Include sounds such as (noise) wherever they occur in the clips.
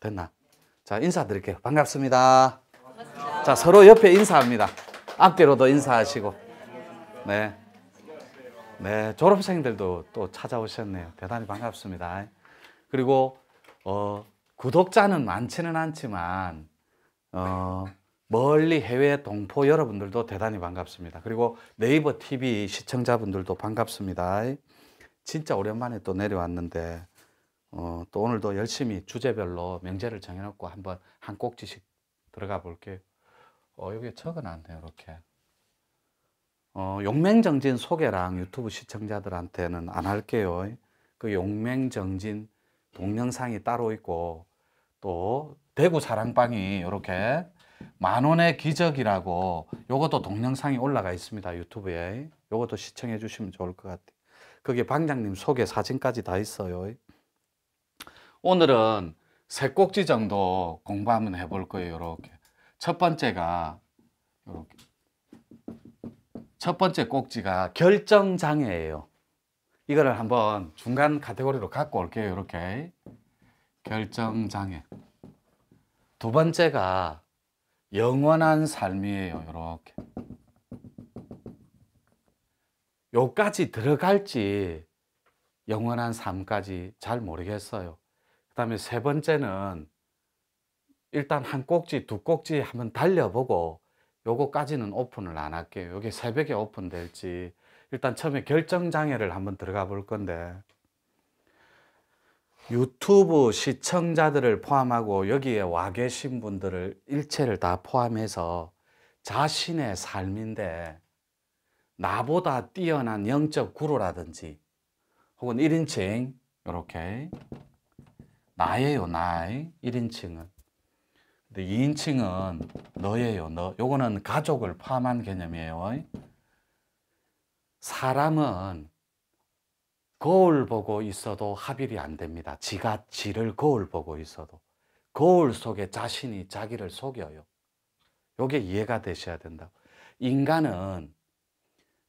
됐나? 자, 인사드릴게요. 반갑습니다. 반갑습니다. 자, 서로 옆에 인사합니다. 앞뒤로도 인사하시고. 네. 네, 졸업생들도 또 찾아오셨네요. 대단히 반갑습니다. 그리고, 어, 구독자는 많지는 않지만, 어, 멀리 해외 동포 여러분들도 대단히 반갑습니다. 그리고 네이버 TV 시청자분들도 반갑습니다. 진짜 오랜만에 또 내려왔는데, 어, 또 오늘도 열심히 주제별로 명제를 정해놓고 한번 한 꼭지씩 들어가 볼게요. 어, 여기 적어놨네요, 이렇게. 어, 용맹정진 소개랑 유튜브 시청자들한테는 안 할게요. 그 용맹정진 동영상이 따로 있고, 또 대구 사랑방이 이렇게 만원의 기적이라고 요것도 동영상이 올라가 있습니다, 유튜브에. 요것도 시청해 주시면 좋을 것 같아요. 거기 방장님 소개 사진까지 다 있어요. 오늘은 세 꼭지 정도 공부 한번 해볼 거예요. 이렇게 첫 번째가 이렇게 첫 번째 꼭지가 결정 장애예요. 이거를 한번 중간 카테고리로 갖고 올게요. 이렇게 결정 장애. 두 번째가 영원한 삶이에요. 이렇게. 요까지 들어갈지 영원한 삶까지 잘 모르겠어요. 다음에 세 번째는 일단 한 꼭지, 두 꼭지 한번 달려보고 요거까지는 오픈을 안 할게요. 요게 새벽에 오픈될지 일단 처음에 결정장애를 한번 들어가 볼 건데 유튜브 시청자들을 포함하고 여기에 와 계신 분들을 일체를 다 포함해서 자신의 삶인데 나보다 뛰어난 0.95라든지 혹은 1인칭 이렇게 나예요, 나의 1인칭은. 근데 2인칭은 너예요, 너. 요거는 가족을 포함한 개념이에요. 사람은 거울 보고 있어도 합일이 안 됩니다. 지가 지를 거울 보고 있어도. 거울 속에 자신이 자기를 속여요. 요게 이해가 되셔야 된다. 인간은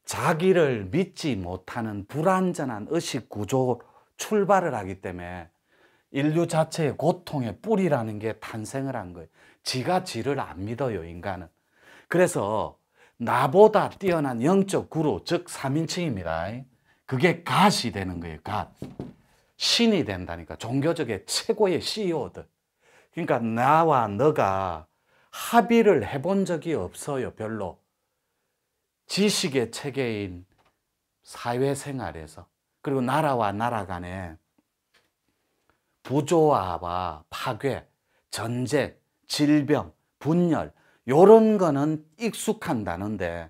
자기를 믿지 못하는 불완전한 의식 구조 출발을 하기 때문에 인류 자체의 고통의 뿌리라는 게 탄생을 한 거예요. 지가 지를 안 믿어요, 인간은. 그래서 나보다 뛰어난 영적 구로, 즉 3인칭입니다. 그게 갓이 되는 거예요, 갓. 신이 된다니까. 종교적의 최고의 CEO들. 그러니까 나와 너가 합의를 해본 적이 없어요, 별로. 지식의 체계인 사회생활에서. 그리고 나라와 나라 간에 부조화와 파괴, 전쟁, 질병, 분열 요런 거는 익숙한다는데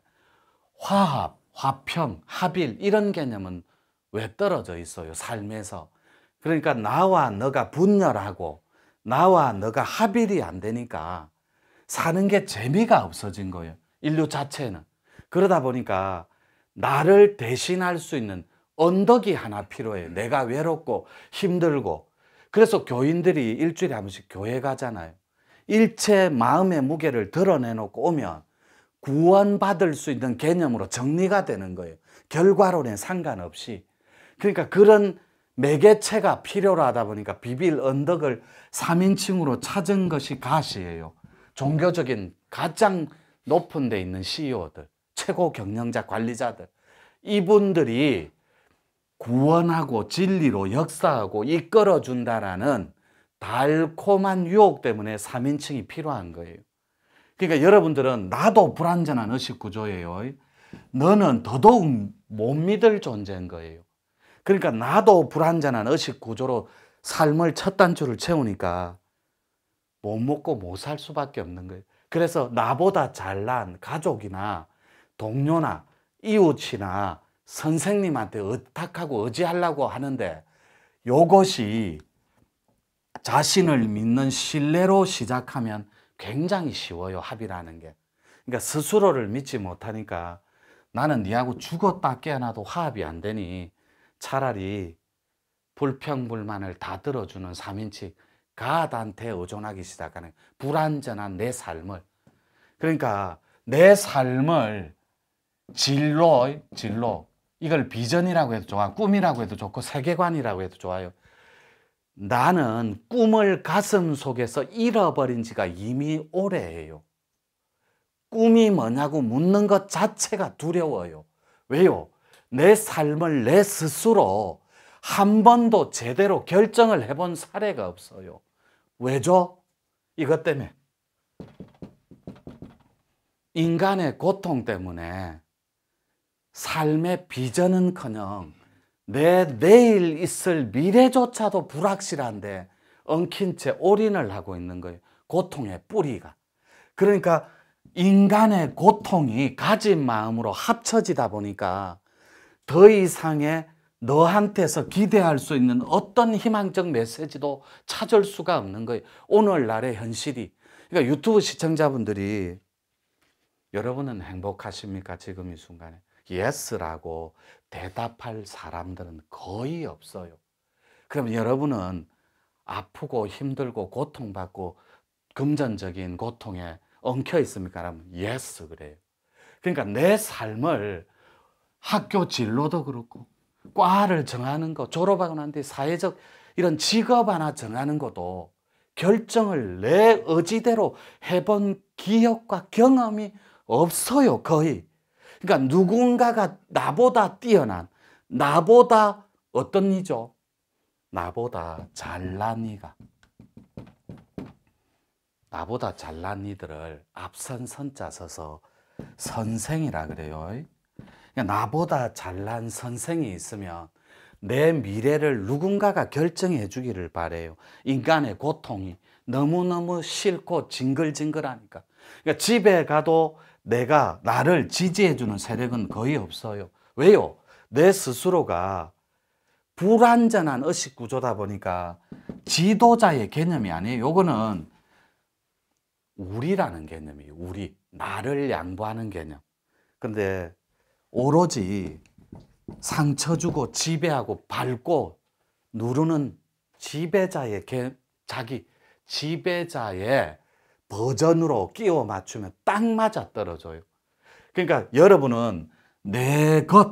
화합, 화평, 합일 이런 개념은 왜 떨어져 있어요 삶에서 그러니까 나와 너가 분열하고 나와 너가 합일이 안 되니까 사는 게 재미가 없어진 거예요 인류 자체는 그러다 보니까 나를 대신할 수 있는 언덕이 하나 필요해요 내가 외롭고 힘들고 그래서 교인들이 일주일에 한 번씩 교회 가잖아요. 일체 마음의 무게를 드러내놓고 오면 구원받을 수 있는 개념으로 정리가 되는 거예요. 결과론에 상관없이. 그러니까 그런 매개체가 필요로 하다 보니까 비빌 언덕을 3인칭으로 찾은 것이 가시예요. 종교적인 가장 높은 데 있는 CEO들, 최고 경영자 관리자들. 이분들이 구원하고 진리로 역사하고 이끌어준다라는 달콤한 유혹 때문에 3인칭이 필요한 거예요. 그러니까 여러분들은 나도 불완전한 의식 구조예요. 너는 더더욱 못 믿을 존재인 거예요. 그러니까 나도 불완전한 의식 구조로 삶을 첫 단추를 채우니까 못 먹고 못 살 수밖에 없는 거예요. 그래서 나보다 잘난 가족이나 동료나 이웃이나 선생님한테 어탁하고 의지하려고 하는데 이것이 자신을 믿는 신뢰로 시작하면 굉장히 쉬워요 합의라는 게 그러니까 스스로를 믿지 못하니까 나는 니하고 죽었다 깨어나도 화합이 안 되니 차라리 불평불만을 다 들어주는 3인치 가드한테 의존하기 시작하는 불완전한 내 삶을 그러니까 내 삶을 진로 진로 이걸 비전이라고 해도 좋아, 꿈이라고 해도 좋고 세계관이라고 해도 좋아요. 나는 꿈을 가슴 속에서 잃어버린 지가 이미 오래예요. 꿈이 뭐냐고 묻는 것 자체가 두려워요. 왜요? 내 삶을 내 스스로 한 번도 제대로 결정을 해본 사례가 없어요. 왜죠? 이것 때문에. 인간의 고통 때문에 삶의 비전은커녕 내 내일 있을 미래조차도 불확실한데 엉킨 채 올인을 하고 있는 거예요. 고통의 뿌리가. 그러니까 인간의 고통이 가진 마음으로 합쳐지다 보니까 더 이상의 너한테서 기대할 수 있는 어떤 희망적 메시지도 찾을 수가 없는 거예요. 오늘날의 현실이. 그러니까 유튜브 시청자분들이 여러분은 행복하십니까? 지금 이 순간에. yes라고 대답할 사람들은 거의 없어요. 그럼 여러분은 아프고 힘들고 고통받고 금전적인 고통에 엉켜 있습니까? 그러면 yes 그래요. 그러니까 내 삶을 학교 진로도 그렇고 과를 정하는 거 졸업하고 난 뒤 사회적 이런 직업 하나 정하는 것도 결정을 내 의지대로 해본 기억과 경험이 없어요 거의 그러니까 누군가가 나보다 뛰어난, 나보다 어떤 이죠? 나보다 잘난 이가. 나보다 잘난 이들을 앞선 선자 써서 선생이라 그래요. 그러니까 나보다 잘난 선생이 있으면 내 미래를 누군가가 결정해 주기를 바래요. 인간의 고통이 너무너무 싫고 징글징글하니까. 그러니까 집에 가도 내가 나를 지지해주는 세력은 거의 없어요. 왜요? 내 스스로가 불완전한 의식 구조다 보니까 지도자의 개념이 아니에요. 요거는 우리라는 개념이에요. 우리. 나를 양보하는 개념. 근데 오로지 상처 주고 지배하고 밟고 누르는 지배자의 개, 자기 지배자의 버전으로 끼워 맞추면 딱 맞아 떨어져요. 그러니까 여러분은 내 것,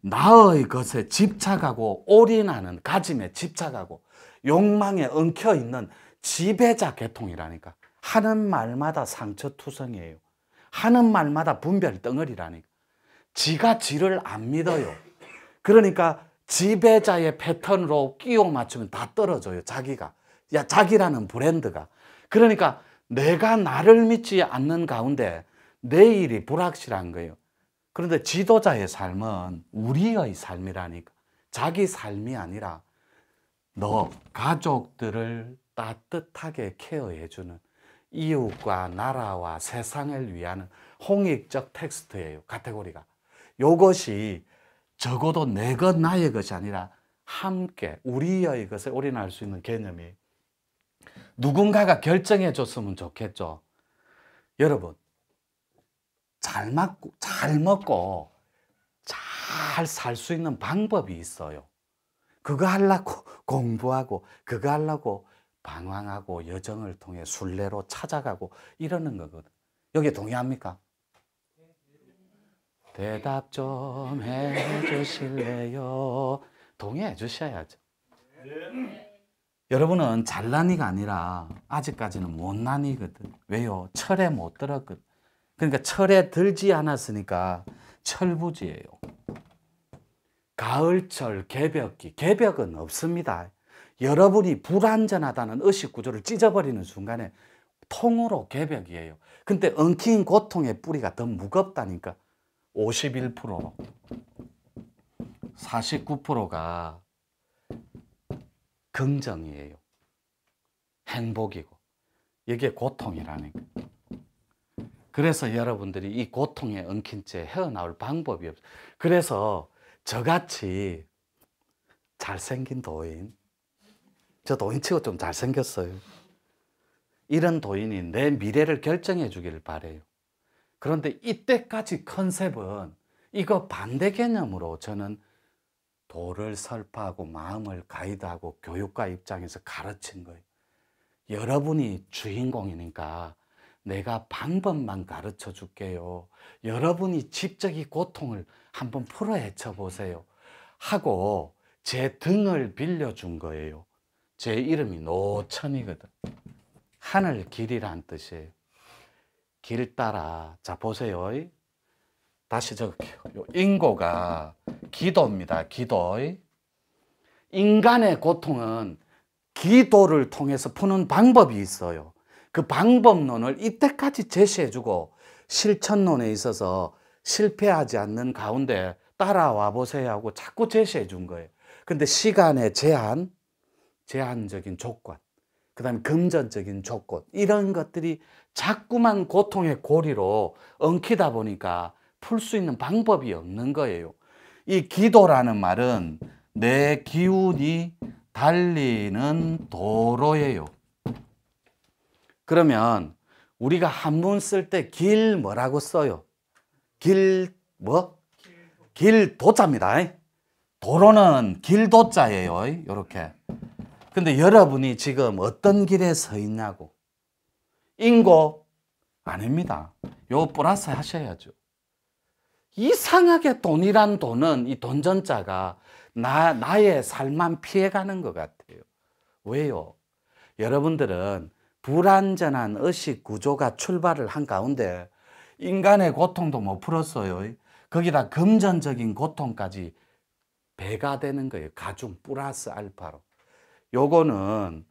나의 것에 집착하고 올인하는 가짐에 집착하고 욕망에 엉켜 있는 지배자 계통이라니까. 하는 말마다 상처투성이에요. 하는 말마다 분별덩어리라니까. 지가 지를 안 믿어요. 그러니까 지배자의 패턴으로 끼워 맞추면 다 떨어져요. 자기가. 야, 자기라는 브랜드가. 그러니까 내가 나를 믿지 않는 가운데 내일이 불확실한 거예요. 그런데 지도자의 삶은 우리의 삶이라니까. 자기 삶이 아니라 너, 가족들을 따뜻하게 케어해주는 이웃과 나라와 세상을 위한 홍익적 텍스트예요. 카테고리가. 요것이 적어도 내 것, 나의 것이 아니라 함께 우리의 것을 올인할 수 있는 개념이 누군가가 결정해 줬으면 좋겠죠. 여러분, 잘, 맞고, 잘 먹고 잘 살 수 있는 방법이 있어요. 그거 하려고 (laughs) 공부하고, 그거 하려고 방황하고, 여정을 통해 순례로 찾아가고 이러는 거거든. 여기 동의합니까? 대답 좀 해주실래요? 동의해 주셔야죠. 네. 여러분은 잘난이가 아니라 아직까지는 못난이거든. 왜요? 철에 못 들었거든. 그러니까 철에 들지 않았으니까 철부지예요. 가을철 개벽기, 개벽은 없습니다. 여러분이 불안전하다는 의식구조를 찢어버리는 순간에 통으로 개벽이에요. 근데 엉킨 고통의 뿌리가 더 무겁다니까. 5 1 49%가 긍정이에요. 행복이고 이게 고통이라는 거예요. 그래서 여러분들이 이 고통에 엉킨 채 헤어나올 방법이 없어요. 그래서 저같이 잘생긴 도인, 저 도인치고 좀 잘생겼어요. 이런 도인이 내 미래를 결정해 주기를 바래요. 그런데 이때까지 컨셉은 이거 반대 개념으로 저는 도를 설파하고 마음을 가이드하고 교육가 입장에서 가르친 거예요. 여러분이 주인공이니까 내가 방법만 가르쳐 줄게요. 여러분이 직접 이 고통을 한번 풀어 헤쳐 보세요. 하고 제 등을 빌려준 거예요. 제 이름이 노천이거든. 하늘 길이란 뜻이에요. 길 따라. 자, 보세요. 다시 적을게요. 인고가 기도입니다. 기도. 인간의 고통은 기도를 통해서 푸는 방법이 있어요. 그 방법론을 이때까지 제시해주고 실천론에 있어서 실패하지 않는 가운데 따라와 보세요 하고 자꾸 제시해 준 거예요. 근데 시간의 제한, 제한적인 조건, 그 다음에 금전적인 조건, 이런 것들이 자꾸만 고통의 고리로 엉키다 보니까 풀 수 있는 방법이 없는 거예요. 이 기도라는 말은 내 기운이 달리는 도로예요. 그러면 우리가 한문 쓸 때 길 뭐라고 써요? 길 뭐? 길 도자입니다. 도로는 길 도자예요. 이렇게. 근데 여러분이 지금 어떤 길에 서 있냐고. 인고 아닙니다. 요 플러스 하셔야죠. 이상하게 돈이란 돈은 이 돈전자가 나, 나의 삶만 피해가는 것 같아요. 왜요? 여러분들은 불안전한 의식 구조가 출발을 한 가운데 인간의 고통도 못 풀었어요. 거기다 금전적인 고통까지 배가 되는 거예요. 가중 플러스 알파로. 요거는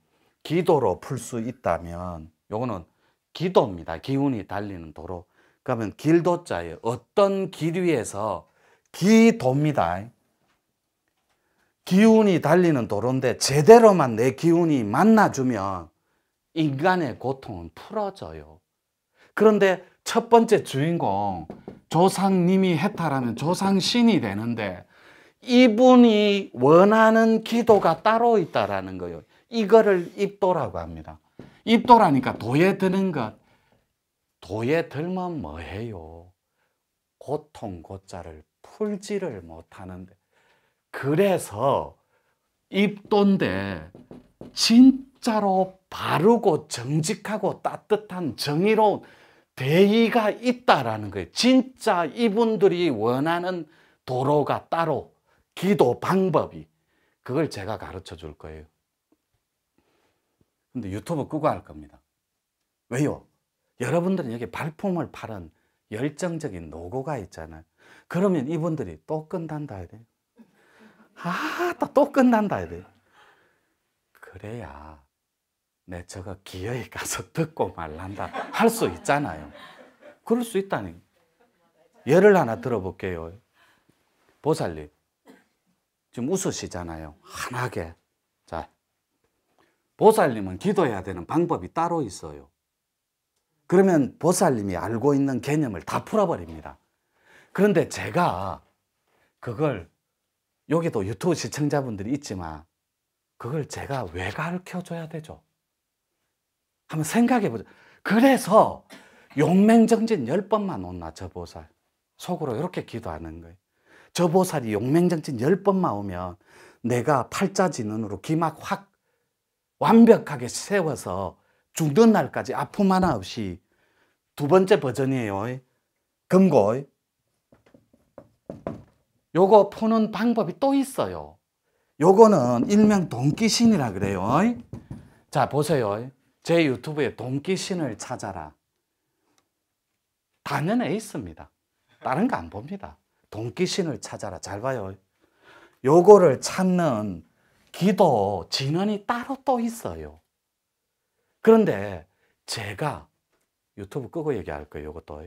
기도로 풀 수 있다면 요거는 기도입니다. 기운이 달리는 도로. 그러면 길도자예요. 어떤 길 위에서 기도입니다. 기운이 달리는 도로인데 제대로만 내 기운이 만나주면 인간의 고통은 풀어져요. 그런데 첫 번째 주인공 조상님이 해탈하면 조상신이 되는데 이분이 원하는 기도가 따로 있다라는 거예요. 이거를 입도라고 합니다. 입도라니까 도에 드는 것, 도에 들면 뭐해요? 고통 고자를 풀지를 못하는데 그래서 입돈데 진짜로 바르고 정직하고 따뜻한 정의로운 대의가 있다라는 거예요. 진짜 이분들이 원하는 도로가 따로 기도 방법이 그걸 제가 가르쳐 줄 거예요. 근데 유튜브 끄고 할 겁니다. 왜요? 여러분들은 여기 발품을 파는 열정적인 노고가 있잖아요. 그러면 이분들이 또 끝난다 해야 돼요. 아, 또, 또 끝난다 해야 돼요. 그래야 내 저거 기어에 가서 듣고 말란다 할 수 있잖아요. 그럴 수 있다니. 예를 하나 들어볼게요. 보살님, 지금 웃으시잖아요. 환하게. 자, 보살님은 기도해야 되는 방법이 따로 있어요. 그러면 보살님이 알고 있는 개념을 다 풀어버립니다. 그런데 제가 그걸 여기도 유튜브 시청자분들이 있지만 그걸 제가 왜 가르쳐줘야 되죠? 한번 생각해 보죠. 그래서 용맹정진 1번만 온나 저 보살. 속으로 이렇게 기도하는 거예요. 저 보살이 용맹정진 1번만 오면 내가 팔자지눈으로 기막 확 완벽하게 세워서 죽는 날까지 아픔 하나 없이 두 번째 버전이에요. 금고. 요거 푸는 방법이 또 있어요. 요거는 일명 동기신이라 그래요. 자, 보세요. 제 유튜브에 동기신을 찾아라. 당연히 있습니다. 다른 거 안 봅니다. 동기신을 찾아라. 잘 봐요. 요거를 찾는 기도 진언이 따로 또 있어요. 그런데 제가 유튜브 끄고 얘기할 거예요, 이것도.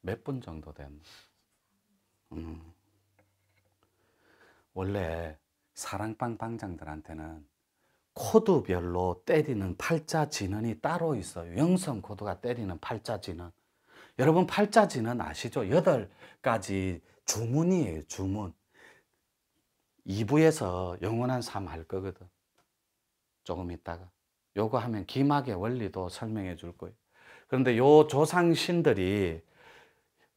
몇 분 정도 된. 음. 원래 사랑방 방장들한테는 코드별로 때리는 팔자 진원이 따로 있어요. 영성 코드가 때리는 팔자 진원. 여러분 팔자 진원 아시죠? 여덟 가지 주문이에요, 주문. 2부에서 영원한 삶 할 거거든. 조금 있다가 요거 하면 기막의 원리도 설명해 줄 거예요. 그런데 요 조상신들이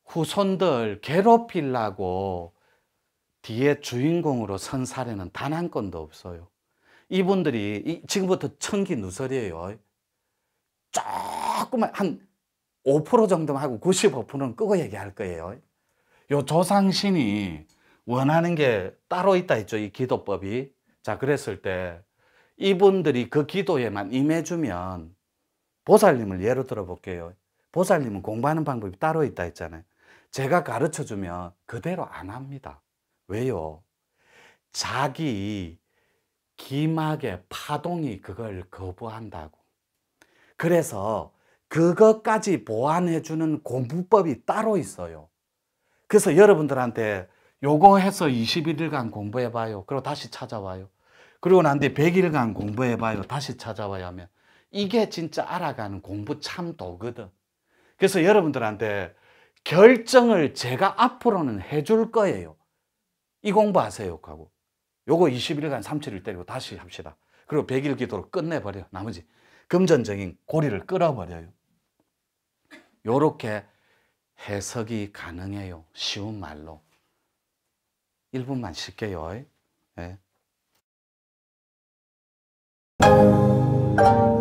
후손들 괴롭히려고 뒤에 주인공으로 선 사례는 단 한 건도 없어요. 이분들이 지금부터 천기 누설이에요. 조금만 한5% 정도만 하고 95%는 끄고 얘기할 거예요. 요 조상신이 원하는 게 따로 있다 했죠. 이 기도법이. 자, 그랬을 때 이분들이 그 기도에만 임해주면 보살님을 예로 들어볼게요. 보살님은 공부하는 방법이 따로 있다 했잖아요. 제가 가르쳐 주면 그대로 안 합니다. 왜요? 자기 기막의 파동이 그걸 거부한다고. 그래서 그것까지 보완해 주는 공부법이 따로 있어요. 그래서 여러분들한테 요거 해서 21일간 공부해 봐요. 그리고 다시 찾아와요. 그리고 난 뒤에 100일간 공부해봐요. 다시 찾아와야 하면. 이게 진짜 알아가는 공부 참 도거든. 그래서 여러분들한테 결정을 제가 앞으로는 해줄 거예요. 이 공부하세요. 하고. 요거 20일간 37일 때리고 다시 합시다. 그리고 100일 기도로 끝내버려. 나머지 금전적인 고리를 끌어버려요. 요렇게 해석이 가능해요. 쉬운 말로. 1분만 쉴게요. 예. Thank you.